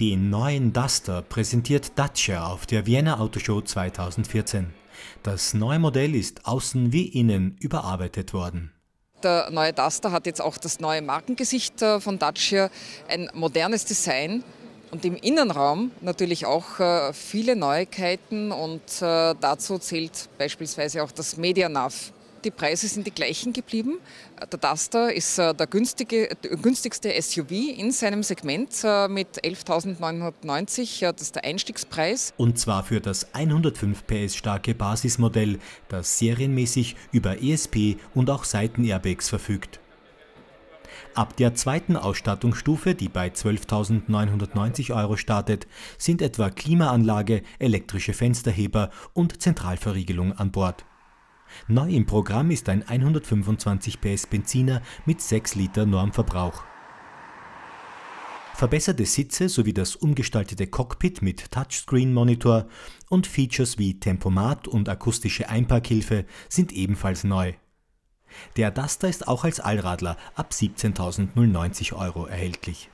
Den neuen Duster präsentiert Dacia auf der Vienna Autoshow 2014. Das neue Modell ist außen wie innen überarbeitet worden. Der neue Duster hat jetzt auch das neue Markengesicht äh, von Dacia, ein modernes Design und im Innenraum natürlich auch äh, viele Neuigkeiten und äh, dazu zählt beispielsweise auch das MediaNav. Die Preise sind die gleichen geblieben. Der Duster ist äh, der, günstige, der günstigste SUV in seinem Segment äh, mit 11.990. Äh, das ist der Einstiegspreis. Und zwar für das 105 PS starke Basismodell, das serienmäßig über ESP und auch Seitenairbags verfügt. Ab der zweiten Ausstattungsstufe, die bei 12.990 Euro startet, sind etwa Klimaanlage, elektrische Fensterheber und Zentralverriegelung an Bord. Neu im Programm ist ein 125 PS Benziner mit 6 Liter Normverbrauch. Verbesserte Sitze sowie das umgestaltete Cockpit mit Touchscreen-Monitor und Features wie Tempomat und akustische Einparkhilfe sind ebenfalls neu. Der Duster ist auch als Allradler ab 17.090 Euro erhältlich.